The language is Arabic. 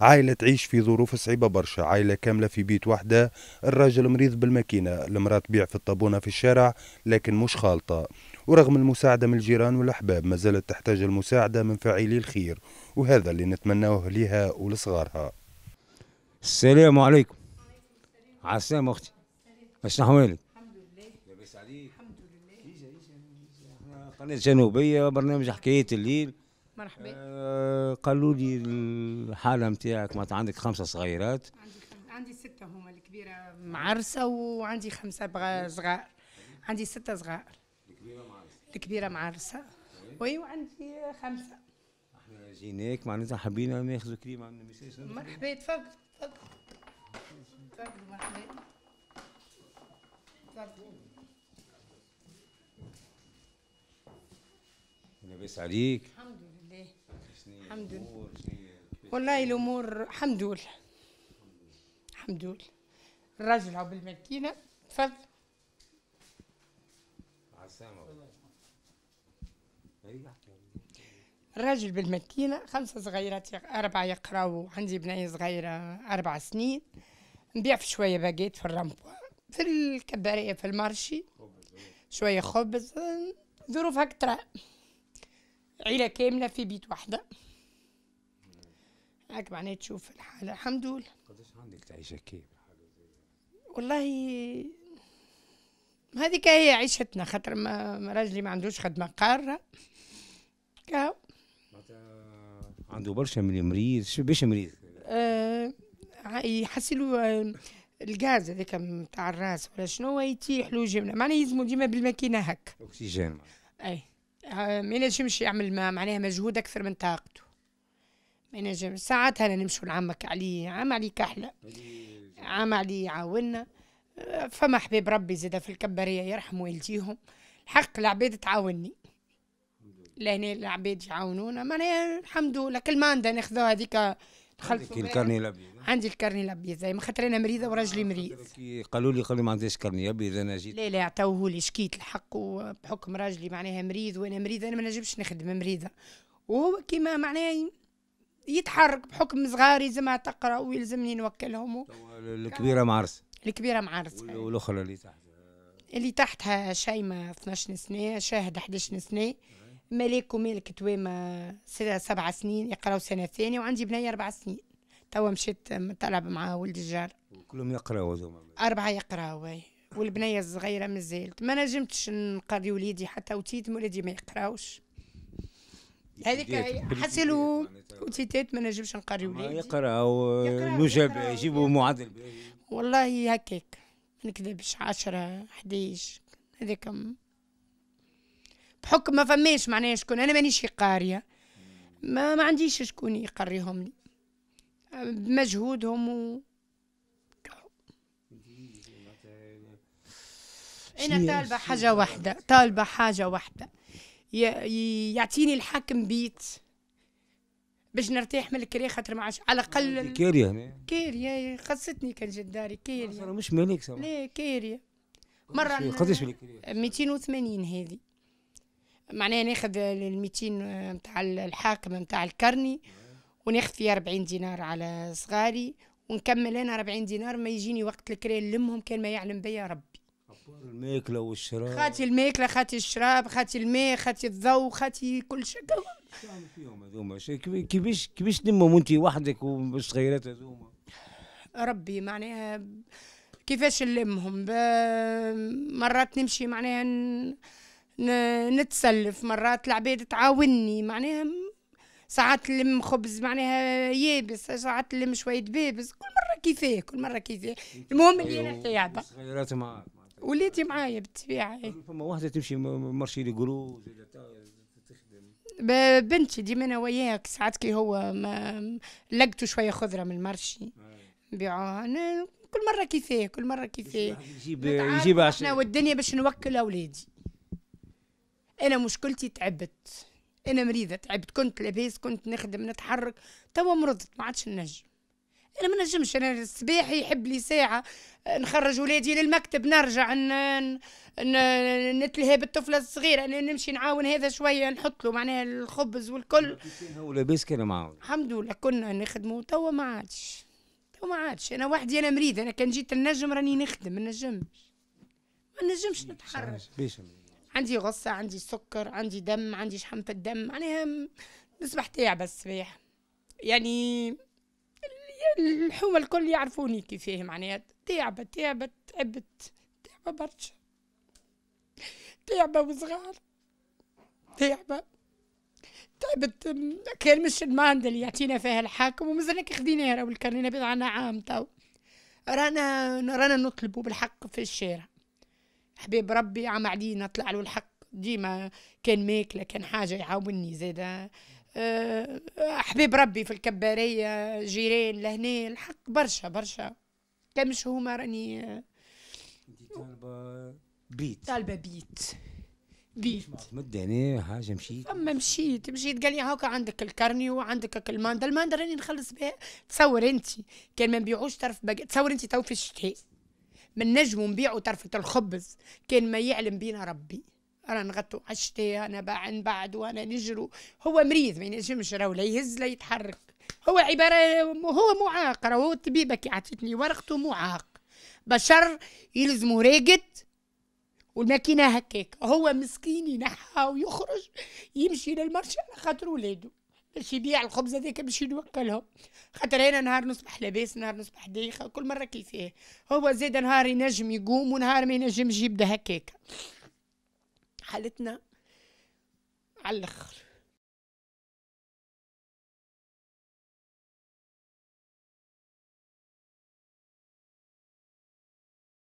عائلة تعيش في ظروف صعيبة برشا عائلة كاملة في بيت وحدة الراجل مريض بالماكينة المرأة تبيع في الطابونة في الشارع لكن مش خالطة ورغم المساعدة من الجيران والأحباب ما زالت تحتاج المساعدة من فاعلي الخير وهذا اللي نتمناه لها ولصغارها السلام عليكم على السلامة أختي اش نحوالك الحمد لله لاباس عليك الحمد لله قناة جنوبية برنامج حكاية الليل مرحبا آه قالوا لي الحاله نتاعك معناتها عندك خمسه صغيرات عندي عندي سته هما الكبيره معرسه وعندي خمسه بغا صغار عندي سته صغار الكبيره معرسه الكبيره معرسه وي وعندي خمسه احنا جيناك معناتها حبينا ناخذ كريمه من المساج مرحبا تفضل تفضل تفضل مرحبا تفضل لاباس عليك الحمد لله الحمد لله والله الامور الحمد لله الحمد لله الراجل هو بالمكينه تفضل أيوة. الراجل بالمكينه خمسه صغيرات اربعه يقراو عندي بنيه صغيره اربع سنين نبيع في شويه باقيت في الرامبوا في الكباريه في المارشي أيوة. شويه خبز ظروف هكترا عيله كامله في بيت واحده هاك معناها تشوف الحاله الحمد لله قداش عندك تعيش كيف والله هذيك هي عيشتنا خاطر ما راجلي ما عندوش خدمه قاره كاو عنده برشا من المريض باش مريض آه يحسلوا آه، الغاز هذاك نتاع الراس ولا شنو يتيح له جمله معناها يلزموا ديما بالماكينه هك اكسجين اي آه، ما ينجمش يعمل ما معناها مجهود أكثر من طاقته ما ينجمش ساعات أنا نمشي لعمك عليه عم عليك أحلى عم علي يعاوننا آه، فما حبيب ربي زاد في الكبرية يرحم والديهم الحق العباد تعاوني لهنا العباد يعاونونا معناها الحمد لله كل عندنا ناخذوها هذيك دخلت عندي الكارني الابيض عندي الكارني الابيض زي ما خاطر انا مريضه وراجلي آه، مريض قالوا لي قالوا لي ما عنديش كارني ابيض انا جيت لا لا عطوه لي شكيت الحق وبحكم راجلي معناها مريض وانا مريضه انا ما نجمش نخدم مريضه وهو كيما معناها يتحرك بحكم صغار يلزمها تقرا ويلزمني نوكلهم الكبيره معرس الكبيره معرس والاخرى اللي تحت اللي تحتها شيماء 12 سنه شاهد 11 سنه ملك ومالك توام آه، سبع سنين يقراو سنه ثانيه وعندي بنيه اربع سنين توا مشيت طلب مع ولد الجار كلهم يقراو هذوما اربعه يقراو والبنيه الصغيره مازالت ما نجمتش نقري وليدي حتى وتيت ولادي ما يقراوش هذيك حسلو وتيتات ما نجمش نقري وليدي يقراو آه، نجاب يجيبوا معدل والله هكاك نكذبش 10 11 هذيك بحكم ما فماش معناها شكون انا مانيش قاريه ما ما عنديش شكون يقريهم لي بمجهودهم و انا طالبه حاجه واحده طالبه حاجه واحده يعطيني الحاكم بيت باش نرتاح من الكري خاطر ما عادش على الاقل كيريا كيريا خصتني كان جداري كيريا مش مالك لا كيريا مره قداش 280 هذه معناها ناخذ آه، ال 200 نتاع الحاكم نتاع الكرني وناخذ فيها 40 دينار على صغاري ونكمل انا 40 دينار ما يجيني وقت الكرا نلمهم كان ما يعلم بيا ربي الماكلة والشراب خاتي الماكلة خاتي الشراب خاتي الماء خاتي الضوء خاتي كل شيء شنو فيهم هذوما كيفاش كيفاش تلمهم وانت وحدك والصغيرات هذوما ربي معناها كيفاش نلمهم مرات نمشي معناها نتسلف مرات العباد تعاوني معناها ساعات نلم خبز معناها يابس ساعات نلم شويه بابس كل مره كيفاه كل مره كيفاه المهم اللي انا تعبه أيوه، صغيرات معاك ولادي معايا بالطبيعه فما واحده تمشي مرشي تخدم بنتي ديما انا وياك ساعات كي هو لقته شويه خضره من المرشي نبيعوها كل مره كيفاه كل مره كيفاه يجيب يجيب احنا والدنيا باش نوكل اولادي انا مشكلتي تعبت انا مريضه تعبت كنت لاباس كنت نخدم نتحرك توا مرضت ما عادش نجم انا ما نجمش انا الصباح يحب لي ساعه نخرج ولادي للمكتب نرجع ن... ن... نتلهى بالطفله الصغيره نمشي نعاون هذا شويه نحط له معناها الخبز والكل هو لاباس كان معاون الحمد لله كنا نخدمه توا ما عادش توا ما عادش انا وحدي انا مريضه انا كان جيت النجم راني نخدم ما نجمش ما نجمش نتحرك عندي غصة عندي سكر عندي دم عندي شحمة الدم يعني نصبح تعب الصباح يعني الحومة الكل يعرفوني كيفاه معناها يعني تعبت تعبت تعبت تعبة برشا تعبة وصغار تعبة تعبت كان مش الماند اللي يعطينا فيها الحاكم ومازالك خديناها راهو الكرنينا بيض عنا عام تو رانا رانا نطلبوا بالحق في الشارع حبيب ربي عم علينا طلع له الحق ديما كان ماكله كان حاجه يعاوني زاده آه، حبيب ربي في الكبارية جيران لهنا الحق برشا برشا كان مش هما راني آه، طالبة بيت طالبة بيت بيت مد هنا يعني، حاجة مشيت أما مشيت مشيت قال لي هاكا عندك الكرني وعندك الماندا الماندا راني نخلص بها تصور أنت كان ما نبيعوش طرف تصور أنت تو في الشتاء من نجم نبيعوا طرفة الخبز كان ما يعلم بينا ربي انا نغطوا على الشتاء انا بعن بعد وانا نجرو هو مريض ما ينجمش راهو لا يهز لا يتحرك هو عباره هو معاق راهو الطبيبه كي عطيتني ورقته معاق بشر يلزمو راقد والماكينه هكاك هو مسكين ينحى ويخرج يمشي للمرشى على خاطر ولادو باش يبيع الخبز ذيك باش يوكلهم خاطر هنا نهار نصبح لاباس نهار نصبح دايخه كل مره كيفاه هو زيد نهار ينجم يقوم ونهار ما ينجمش يبدا هكاك حالتنا على الاخر